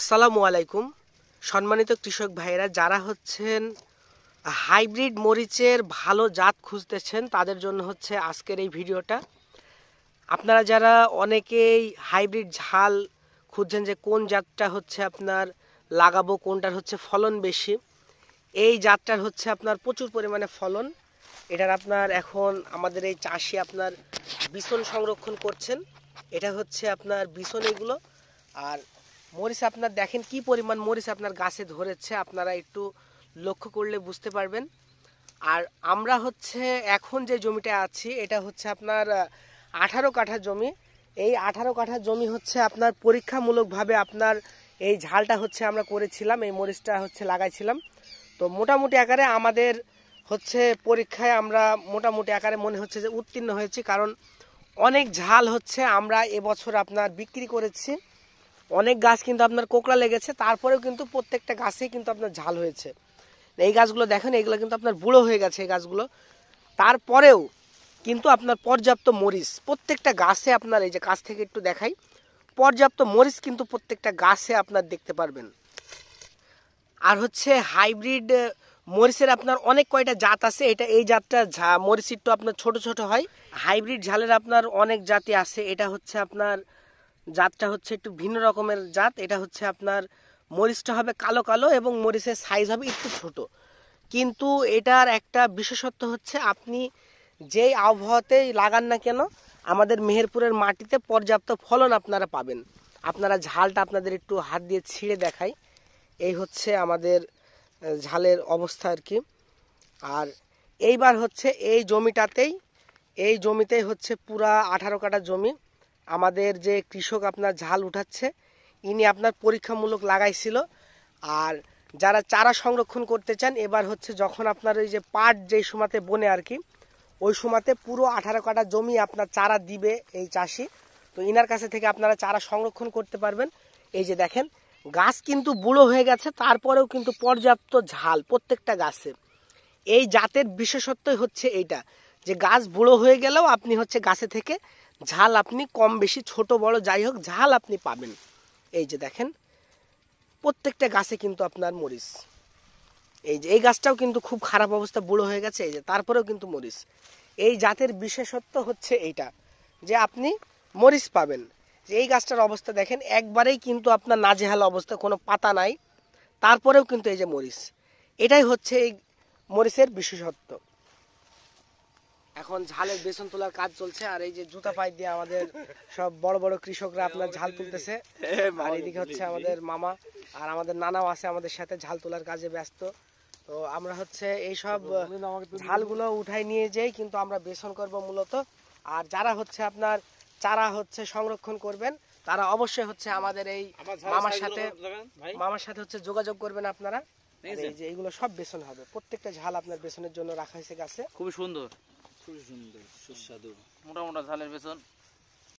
আসসালামু আলাইকুম সম্মানিত কৃষক ভাইয়েরা যারা হচ্ছেন হাইব্রিড মরিচের ভালো জাত খুঁজতেছেন তাদের জন্য হচ্ছে আজকের এই ভিডিওটা আপনারা যারা অনেকেই হাইব্রিড ঝাল খুঁজছেন যে কোন জাতটা হচ্ছে আপনার লাগাবো কোনটার হচ্ছে ফলন বেশি এই জাতটার হচ্ছে আপনার প্রচুর পরিমাণে ফলন এটার আপনার এখন আমাদের এই চাষি আপনার বিছন সংরক্ষণ করছেন এটা হচ্ছে আপনার বিছন এগুলো আর মরিচ আপনার দেখেন কি পরিমাণ মরিচ আপনার গাছে ধরেছে আপনারা একটু লক্ষ্য করলে বুঝতে পারবেন আর আমরা হচ্ছে এখন যে জমিটা আছি এটা হচ্ছে আপনার আঠারো কাঠা জমি এই আঠারো কাঠা জমি হচ্ছে আপনার পরীক্ষামূলকভাবে আপনার এই ঝালটা হচ্ছে আমরা করেছিলাম এই মরিচটা হচ্ছে লাগাইছিলাম তো মোটামুটি আকারে আমাদের হচ্ছে পরীক্ষায় আমরা মোটামুটি আকারে মনে হচ্ছে যে উত্তীর্ণ হয়েছি কারণ অনেক ঝাল হচ্ছে আমরা এবছর আপনার বিক্রি করেছি অনেক গাছ কিন্তু আপনার কোকড়া লেগেছে তারপরেও কিন্তু প্রত্যেকটা গাছেই কিন্তু আপনার ঝাল হয়েছে এই গাছগুলো দেখেন এইগুলো কিন্তু আপনার বুড়ো হয়ে গেছে এই গাছগুলো তারপরেও কিন্তু আপনার পর্যাপ্ত মরিচ প্রত্যেকটা গাছে আপনার এই যে কাছ থেকে একটু দেখাই পর্যাপ্ত মরিচ কিন্তু প্রত্যেকটা গাছে আপনার দেখতে পারবেন আর হচ্ছে হাইব্রিড মরিচের আপনার অনেক কয়টা জাত আছে এটা এই জাতটা মরিচ একটু আপনার ছোট ছোট হয় হাইব্রিড ঝালের আপনার অনেক জাতি আছে এটা হচ্ছে আপনার জাতটা হচ্ছে একটু ভিন্ন রকমের জাত এটা হচ্ছে আপনার মরিচটা হবে কালো কালো এবং মরিচের সাইজ হবে একটু ছোট কিন্তু এটার একটা বিশেষত্ব হচ্ছে আপনি যেই আবহাওয়াতে লাগান না কেন আমাদের মেহেরপুরের মাটিতে পর্যাপ্ত ফলন আপনারা পাবেন আপনারা ঝালটা আপনাদের একটু হাত দিয়ে ছিঁড়ে দেখাই এই হচ্ছে আমাদের ঝালের অবস্থা আর কি আর এইবার হচ্ছে এই জমিটাতেই এই জমিতেই হচ্ছে পুরা আঠারো কাটা জমি আমাদের যে কৃষক আপনার ঝাল উঠাচ্ছে ইনি আপনার পরীক্ষামূলক লাগাইছিল আর যারা চারা সংরক্ষণ করতে চান এবার হচ্ছে যখন আপনার ওই যে পাট যেই সময়তে বনে আর কি ওই সময়তে পুরো আঠারো কাটা জমি আপনার চারা দিবে এই চাষি তো ইনার কাছে থেকে আপনারা চারা সংরক্ষণ করতে পারবেন এই যে দেখেন গাছ কিন্তু বুড়ো হয়ে গেছে তারপরেও কিন্তু পর্যাপ্ত ঝাল প্রত্যেকটা গাছে এই জাতের বিশেষত্বই হচ্ছে এইটা যে গাছ বুড়ো হয়ে গেলেও আপনি হচ্ছে গাছে থেকে ঝাল আপনি কম বেশি ছোট বড় যাই হোক ঝাল আপনি পাবেন এই যে দেখেন প্রত্যেকটা গাছে কিন্তু আপনার মরিচ এই যে এই গাছটাও কিন্তু খুব খারাপ অবস্থা বুড়ো হয়ে গেছে এই যে তারপরেও কিন্তু মরিচ এই জাতের বিশেষত্ব হচ্ছে এইটা যে আপনি মরিচ পাবেন এই গাছটার অবস্থা দেখেন একবারেই কিন্তু আপনার নাজেহাল অবস্থা কোনো পাতা নাই তারপরেও কিন্তু এই যে মরিচ এটাই হচ্ছে এই মরিচের বিশেষত্ব এখন ঝালের বেসন তোলার কাজ চলছে আর এই যে জুতা পাই দিয়ে আমাদের সব বড় বড় কৃষকরা আপনার ঝাল তুলতেছে হ্যাঁ, আর এদিকে হচ্ছে আমাদের মামা আর আমাদের নানাও আছে আমাদের সাথে ঝাল তোলার কাজে ব্যস্ত তো আমরা হচ্ছে এই এইসব ঝালগুলো উঠাই নিয়ে যাই কিন্তু আমরা বেসন করব মূলত আর যারা হচ্ছে আপনার চারা হচ্ছে সংরক্ষণ করবেন তারা অবশ্যই হচ্ছে আমাদের এই মামার সাথে মামার সাথে হচ্ছে যোগাযোগ করবেন আপনারা এই যে এইগুলো সব বেসন হবে প্রত্যেকটা ঝাল আপনার বেসনের জন্য রাখা হয়েছে গাছে খুবই সুন্দর খুব সুন্দর সুস্বাদু মোটা মোটা ঝালের বেসন